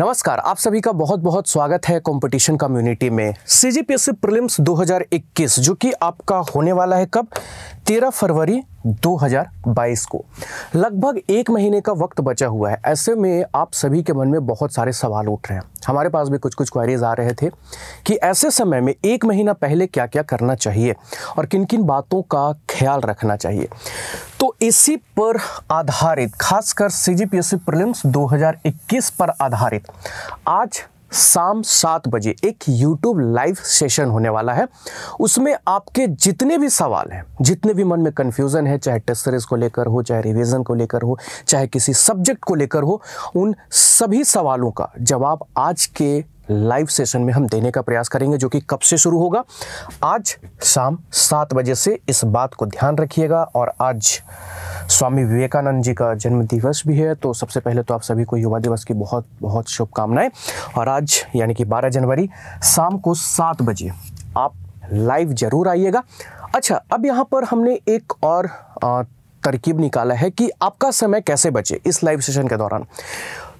नमस्कार आप सभी का बहुत बहुत स्वागत है कंपटीशन कम्युनिटी में सी सीजीपीएससी प्रीलिम्स 2021 जो कि आपका होने वाला है कब 13 फरवरी 2022 को लगभग एक महीने का वक्त बचा हुआ है ऐसे में आप सभी के मन में बहुत सारे सवाल उठ रहे हैं हमारे पास भी कुछ कुछ क्वारीज आ रहे थे कि ऐसे समय में एक महीना पहले क्या क्या करना चाहिए और किन किन बातों का ख्याल रखना चाहिए तो इसी पर आधारित खासकर C G P S C prelims 2021 पर आधारित आज शाम सात बजे एक YouTube लाइव सेशन होने वाला है उसमें आपके जितने भी सवाल हैं जितने भी मन में कन्फ्यूज़न है चाहे टेस्ट सीरीज को लेकर हो चाहे रिवीजन को लेकर हो चाहे किसी सब्जेक्ट को लेकर हो उन सभी सवालों का जवाब आज के लाइव सेशन में हम देने का प्रयास करेंगे जो कि कब से शुरू होगा आज शाम सात बजे से इस बात को ध्यान रखिएगा और आज स्वामी विवेकानंद जी का जन्म दिवस भी है तो सबसे पहले तो आप सभी को युवा दिवस की बहुत बहुत शुभकामनाएं और आज यानी कि 12 जनवरी शाम को सात बजे आप लाइव ज़रूर आइएगा अच्छा अब यहाँ पर हमने एक और तरकीब निकाला है कि आपका समय कैसे बचे इस लाइव सेशन के दौरान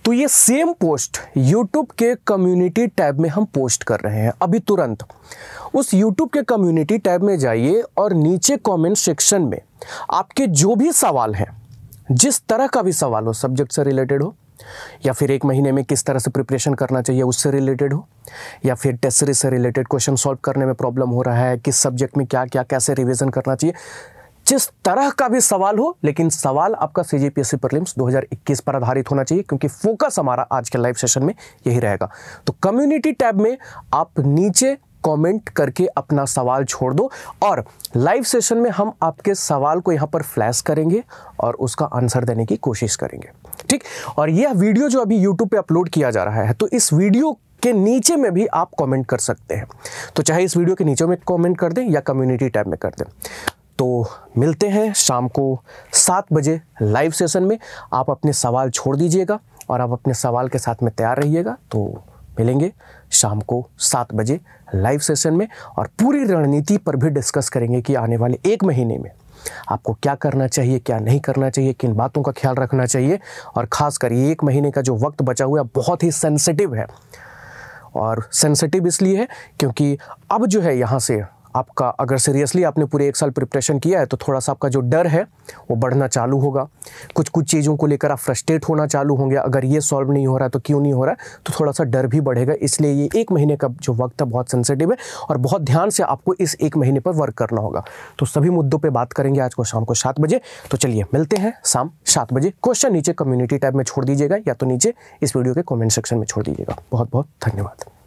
तो ये सेम पोस्ट यूट्यूब के कम्युनिटी टैब में हम पोस्ट कर रहे हैं अभी तुरंत उस यूट्यूब के कम्युनिटी टैब में जाइए और नीचे कमेंट सेक्शन में आपके जो भी सवाल हैं जिस तरह का भी सवाल हो सब्जेक्ट से रिलेटेड हो या फिर एक महीने में किस तरह से प्रिपरेशन करना चाहिए उससे रिलेटेड हो या फिर टेस्ट सीरीज से रिलेटेड क्वेश्चन सॉल्व करने में प्रॉब्लम हो रहा है किस सब्जेक्ट में क्या क्या कैसे रिविज़न करना चाहिए जिस तरह का भी सवाल हो लेकिन सवाल आपका सीजीपीएससी जी प्रीलिम्स 2021 पर आधारित होना चाहिए क्योंकि फोकस हमारा आज के लाइव सेशन में यही रहेगा तो कम्युनिटी टैब में आप नीचे कमेंट करके अपना सवाल छोड़ दो और लाइव सेशन में हम आपके सवाल को यहाँ पर फ्लैश करेंगे और उसका आंसर देने की कोशिश करेंगे ठीक और यह वीडियो जो अभी यूट्यूब पे अपलोड किया जा रहा है तो इस वीडियो के नीचे में भी आप कमेंट कर सकते हैं तो चाहे इस वीडियो के नीचे में कमेंट कर दें या कम्युनिटी टैब में कर दें तो मिलते हैं शाम को सात बजे लाइव सेशन में आप अपने सवाल छोड़ दीजिएगा और आप अपने सवाल के साथ में तैयार रहिएगा तो मिलेंगे शाम को सात बजे लाइव सेशन में और पूरी रणनीति पर भी डिस्कस करेंगे कि आने वाले एक महीने में आपको क्या करना चाहिए क्या नहीं करना चाहिए किन बातों का ख्याल रखना चाहिए और ख़ासकर ये एक महीने का जो वक्त बचा हुआ है बहुत ही सेंसिटिव है और सेंसिटिव इसलिए है क्योंकि अब जो है यहाँ से आपका अगर सीरियसली आपने पूरे एक साल प्रिपरेशन किया है तो थोड़ा सा आपका जो डर है वो बढ़ना चालू होगा कुछ कुछ चीज़ों को लेकर आप फ्रस्ट्रेट होना चालू होंगे अगर ये सॉल्व नहीं हो रहा है तो क्यों नहीं हो रहा है तो थोड़ा सा डर भी बढ़ेगा इसलिए ये एक महीने का जो वक्त है बहुत सेंसिटिव है और बहुत ध्यान से आपको इस एक महीने पर वर्क करना होगा तो सभी मुद्दों पर बात करेंगे आज को शाम को सात बजे तो चलिए मिलते हैं शाम सात बजे क्वेश्चन नीचे कम्युनिटी टैब में छोड़ दीजिएगा या तो नीचे इस वीडियो के कॉमेंट सेक्शन में छोड़ दीजिएगा बहुत बहुत धन्यवाद